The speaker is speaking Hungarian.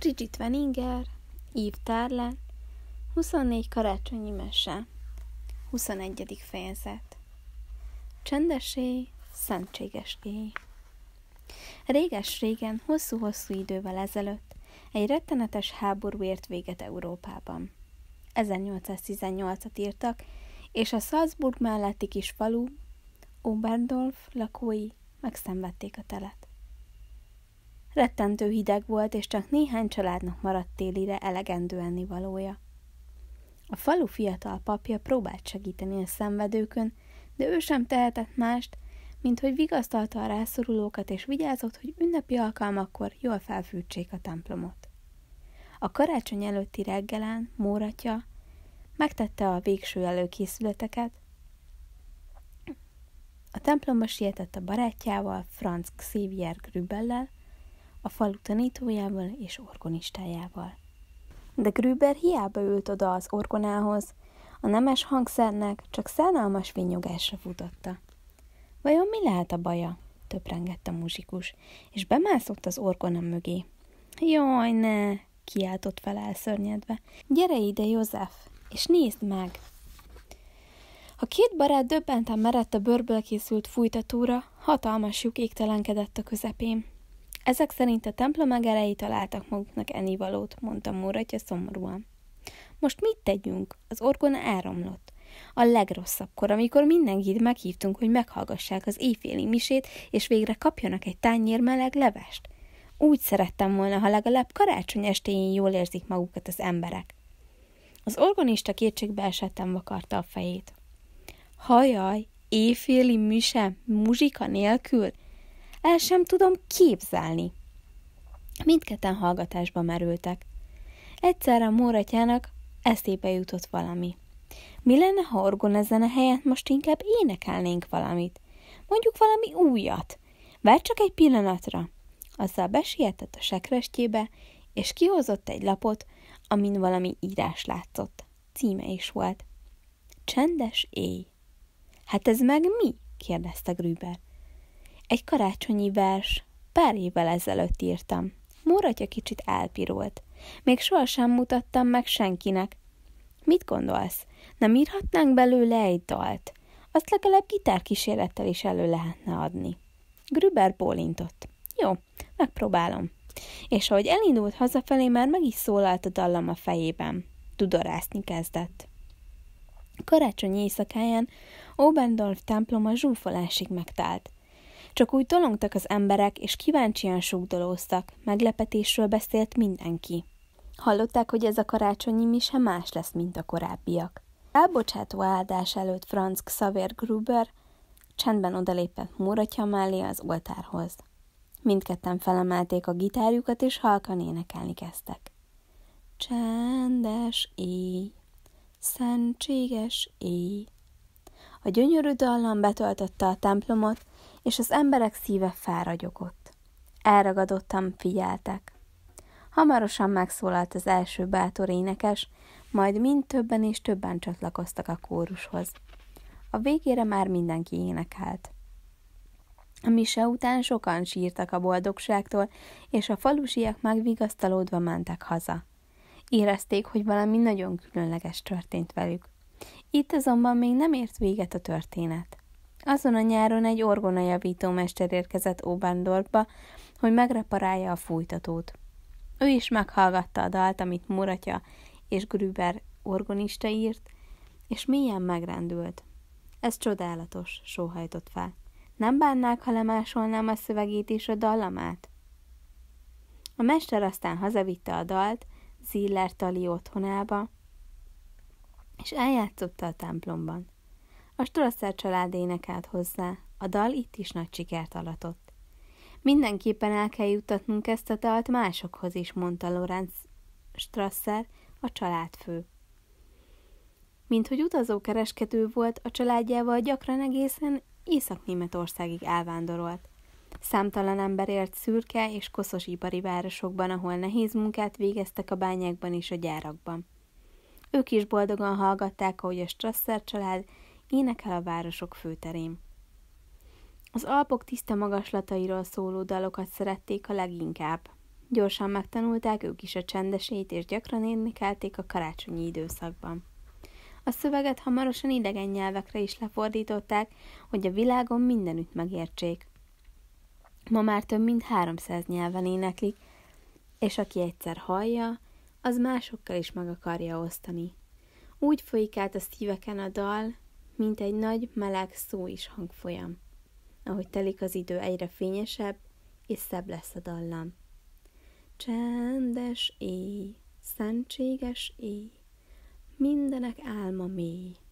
Bridget Veninger, Eve Ív 24 karácsonyi mese, 21. fejezet. Csendesély, szentséges éj. Réges-régen, hosszú-hosszú idővel ezelőtt egy rettenetes háború ért véget Európában. 1818-at írtak, és a Salzburg melletti kis falu, Oberndorf lakói megszenvedték a telet. Rettentő hideg volt, és csak néhány családnak maradt télire elegendő ennivalója. A falu fiatal papja próbált segíteni a szenvedőkön, de ő sem tehetett mást, mint hogy vigasztalta a rászorulókat és vigyázott, hogy ünnepi alkalmakkor jól felfűtsék a templomot. A karácsony előtti reggelen Móratja megtette a végső előkészületeket, a templomba sietett a barátjával, Franz Xavier Grübellel, a falu tanítójával és orgonistájával. De Grüber hiába ült oda az orgonához, a nemes hangszernek csak szánalmas vinyogásra futotta. Vajon mi lehet a baja? töprengett a muzsikus, és bemászott az orgona mögé. Jaj, ne! kiáltott fel elszörnyedve. Gyere ide, József, és nézd meg! A két barát döbbenten merett a bőrből készült fújtatóra, hatalmas lyuk égtelenkedett a közepén. Ezek szerint a templom egerei találtak maguknak ennivalót, mondta Móratya szomorúan. Most mit tegyünk? Az orgona elromlott. A legrosszabb kor, amikor mindenkit meghívtunk, hogy meghallgassák az éjféli misét, és végre kapjanak egy tányér meleg levest. Úgy szerettem volna, ha legalább karácsony estéjén jól érzik magukat az emberek. Az orgonista kétségbe esettem vakarta a fejét. Hajaj, éjféli mise, muzsika nélkül? El sem tudom képzelni. Mindketten hallgatásba merültek. Egyszerre a móratyának eszébe jutott valami. Mi lenne, ha orgon ezen a helyen most inkább énekelnénk valamit? Mondjuk valami újat. Várj csak egy pillanatra. Azzal besietett a sekrestjébe, és kihozott egy lapot, amin valami írás látszott. Címe is volt. Csendes éj. Hát ez meg mi? kérdezte Grüber. Egy karácsonyi vers, pár évvel ezelőtt írtam. Móratja kicsit elpirult. Még sohasem mutattam meg senkinek. Mit gondolsz? Nem írhatnánk belőle egy dalt? Azt legalább gitárkísérlettel is elő lehetne adni. Grüber bólintott. Jó, megpróbálom. És ahogy elindult hazafelé, már meg is szólalt a dallam a fejében. Tudorászni kezdett. Karácsony éjszakáján Obendorf temploma zsúfolásig megtált. Csak úgy dolongtak az emberek, és kíváncsian súgdolóztak. Meglepetésről beszélt mindenki. Hallották, hogy ez a karácsonyi mise más lesz, mint a korábbiak. Elbocsátó áldás előtt Franz Xavier Gruber csendben odalépett Móratya mellé az oltárhoz. Mindketten felemelték a gitárjukat, és halkan énekelni kezdtek. Csendes éj, szentséges éj. A gyönyörű dallam betöltötte a templomot, és az emberek szíve fáragyogott. Elragadottam figyeltek. Hamarosan megszólalt az első bátor énekes, majd mind többen és többen csatlakoztak a kórushoz. A végére már mindenki énekelt. A mise után sokan sírtak a boldogságtól, és a falusiak megvigasztalódva mentek haza. Érezték, hogy valami nagyon különleges történt velük. Itt azonban még nem ért véget a történet. Azon a nyáron egy orgonajavító mester érkezett Óbándorba, hogy megreparálja a fújtatót. Ő is meghallgatta a dalt, amit Muratya és Grüber orgonista írt, és mélyen megrendült. Ez csodálatos, sóhajtott fel. Nem bánnák, ha lemásolnám a szövegét és a dallamát? A mester aztán hazavitte a dalt Ziller Tali otthonába, és eljátszotta a templomban. A Strasser család énekelt hozzá. A dal itt is nagy sikert alatott. Mindenképpen el kell juttatnunk ezt a dalt másokhoz is, mondta Lorenz Strasser, a családfő. Mint hogy utazókereskedő volt, a családjával gyakran egészen Észak-Németországig elvándorolt. Számtalan ember élt szürke és koszos ipari városokban, ahol nehéz munkát végeztek a bányákban és a gyárakban. Ők is boldogan hallgatták, ahogy a Strasser család énekel a városok főterén. Az Alpok tiszta magaslatairól szóló dalokat szerették a leginkább. Gyorsan megtanulták ők is a csendesét, és gyakran énekelték a karácsonyi időszakban. A szöveget hamarosan idegen nyelvekre is lefordították, hogy a világon mindenütt megértsék. Ma már több mint 300 nyelven éneklik, és aki egyszer hallja, az másokkal is meg akarja osztani. Úgy folyik át a szíveken a dal, mint egy nagy, meleg szó is hangfolyam. Ahogy telik az idő, egyre fényesebb, és szebb lesz a dallam. Csendes éj, szentséges éj, mindenek álma mély.